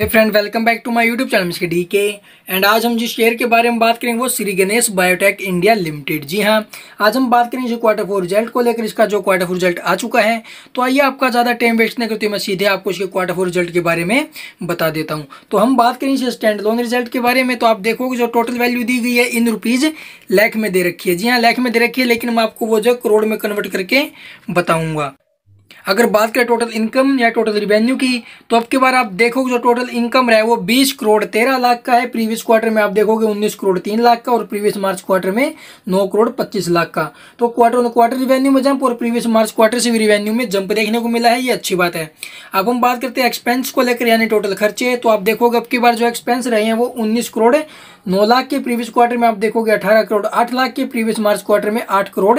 hey friend welcome back to my YouTube channel मिस्के D K and आज हम जिस शेयर के बारे में बात करेंगे वो Shri Ganesh Biotech India Limited जी हाँ आज हम बात करेंगे जो क्वार्टर फोर रिजल्ट को लेकर इसका जो क्वार्टर फोर रिजल्ट आ चुका है तो आइए आपका ज़्यादा टाइम वेस्ट नहीं करते मैं सीधे आपको इसके क्वार्टर फोर रिजल्ट के बारे में बता देता हूँ तो हम बात करेंगे स्टैंड लोन रिजल्ट के बारे में तो आप देखोगे जो टोटल वैल्यू दी गई है इन रुपीज़ लैख में दे रखी है जी हाँ लैख में दे रखी है लेकिन मैं आपको वो जो करोड़ में कन्वर्ट करके बताऊँगा अगर बात करें टोटल इनकम या टोटल रिवेन्यू की तो अब के बार आप देखोगे जो टोटल इनकम रहा है वो बीस करोड़ तेरह लाख का है प्रीवियस क्वार्टर में आप देखोगे उन्नीस करोड़ तीन लाख का और प्रीवियस मार्च क्वार्टर में नौ करोड़ पच्चीस लाख का तो क्वार्टर ऑन क्वार्टर रिवेन्यू में जंप और प्रीवियस मार्च क्वार्टर से भी रिवेन्यू में जंप देखने को मिला है ये अच्छी बात है अब हम बात करते हैं एक्सपेंस को लेकर यानी टोटल खर्चे तो आप देखोगे अब की बार जो एक्सपेंस रहे हैं वो उन्नीस करोड़ नौ लाख के प्रीवियस क्वार्टर में आप देखोगे अठारह करोड़ आठ लाख के प्रीवियस मार्च क्वार्टर में आठ करोड़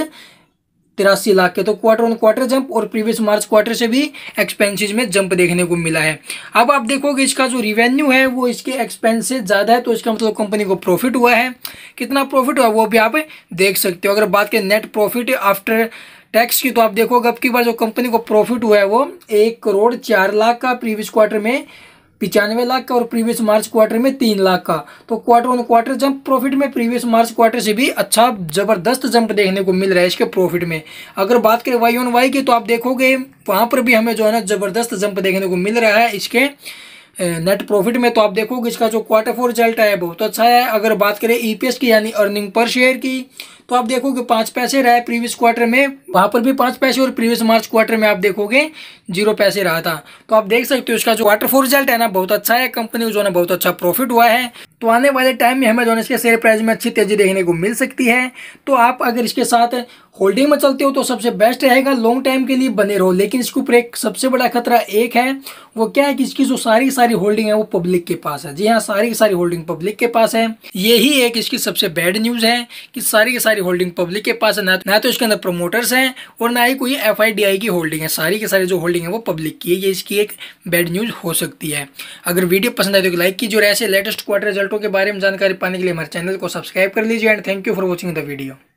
तिरासी लाख के तो क्वार्टर ऑन क्वार्टर जंप और प्रीवियस मार्च क्वार्टर से भी एक्सपेंसेस में जंप देखने को मिला है अब आप देखोगे इसका जो रिवेन्यू है वो इसके एक्सपेंसिस ज़्यादा है तो इसका मतलब कंपनी को प्रॉफिट हुआ है कितना प्रॉफिट हुआ वो भी आप देख सकते हो अगर बात करें नेट प्रॉफिट आफ्टर टैक्स की तो आप देखोगे अब की बार जो कंपनी को प्रॉफिट हुआ है वो एक करोड़ चार लाख का प्रीवियस क्वार्टर में पिचानवे लाख का और प्रीवियस मार्च क्वार्टर में तीन लाख का तो quarter on quarter jump profit में प्रीवियस मार्च क्वार्टर से भी अच्छा जबरदस्त जंप देखने को मिल रहा है इसके प्रॉफिट में अगर बात करें वाई ऑन वाई की तो आप देखोगे वहां पर भी हमें जो है ना जबरदस्त जंप देखने को मिल रहा है इसके नेट प्रॉफिट में तो आप देखोगे इसका जो क्वार्टर फोर रिजल्ट है बहुत अच्छा है अगर बात करें ईपीएस e की यानी अर्निंग पर शेयर की तो आप देखोगे पांच पैसे रहे प्रीवियस क्वार्टर में वहां पर भी पांच पैसे और प्रीवियस मार्च क्वार्टर में आप देखोगे जीरो पैसे रहा था तो आप देख सकते हो इसका जो क्वार्टर फोर रिजल्ट है ना बहुत अच्छा है कंपनी को जो है बहुत अच्छा प्रॉफिट हुआ है तो आने वाले टाइम में हमें जो इसके शेयर प्राइस में अच्छी तेजी देखने को मिल सकती है तो आप अगर इसके साथ होल्डिंग में चलते हो तो सबसे बेस्ट रहेगा लॉन्ग टाइम के लिए बने रहो लेकिन इसके ऊपर एक सबसे बड़ा खतरा एक है वो क्या है कि इसकी जो सारी सारी होल्डिंग है वो पब्लिक के पास है जी हाँ सारी की सारी होल्डिंग पब्लिक के पास है यही एक इसकी सबसे बैड न्यूज़ है कि सारी की सारी सारी होल्डिंग पब्लिक के पास है ना तो- ना तो इसके अंदर प्रमोटर्स हैं और ना ही कोई एफ की होल्डिंग है सारी के सारे जो होल्डिंग है वो पब्लिक की है ये इसकी एक बैड न्यूज़ हो सकती है अगर वीडियो पसंद आए तो लाइक कीजिए और ऐसे लेटेस्ट क्वार्टर रिजल्टों के बारे में जानकारी पाने के लिए हमारे चैनल को सब्सक्राइब कर लीजिए and thank you for watching the video